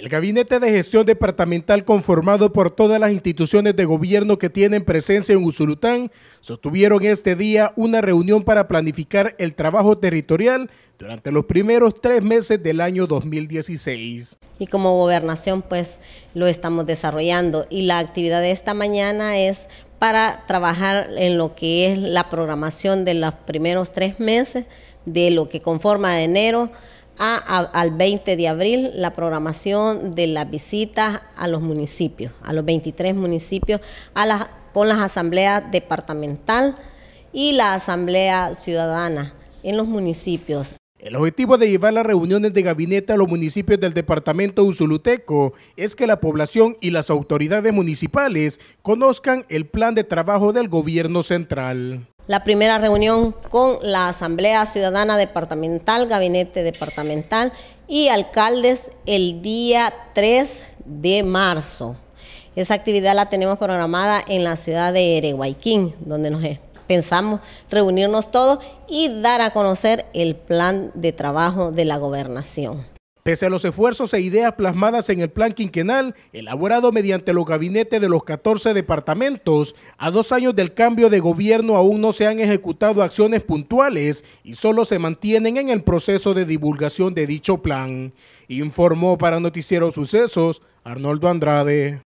El Gabinete de Gestión Departamental conformado por todas las instituciones de gobierno que tienen presencia en Usulután sostuvieron este día una reunión para planificar el trabajo territorial durante los primeros tres meses del año 2016. Y como gobernación pues lo estamos desarrollando y la actividad de esta mañana es para trabajar en lo que es la programación de los primeros tres meses de lo que conforma de enero al 20 de abril la programación de las visitas a los municipios, a los 23 municipios, con las asambleas departamental y la asamblea ciudadana en los municipios. El objetivo de llevar las reuniones de gabinete a los municipios del departamento usuluteco es que la población y las autoridades municipales conozcan el plan de trabajo del gobierno central la primera reunión con la Asamblea Ciudadana Departamental, Gabinete Departamental y alcaldes el día 3 de marzo. Esa actividad la tenemos programada en la ciudad de Ereguayquín, donde nos pensamos reunirnos todos y dar a conocer el plan de trabajo de la gobernación. Pese a los esfuerzos e ideas plasmadas en el plan quinquenal, elaborado mediante los gabinetes de los 14 departamentos, a dos años del cambio de gobierno aún no se han ejecutado acciones puntuales y solo se mantienen en el proceso de divulgación de dicho plan, informó para Noticiero Sucesos Arnoldo Andrade.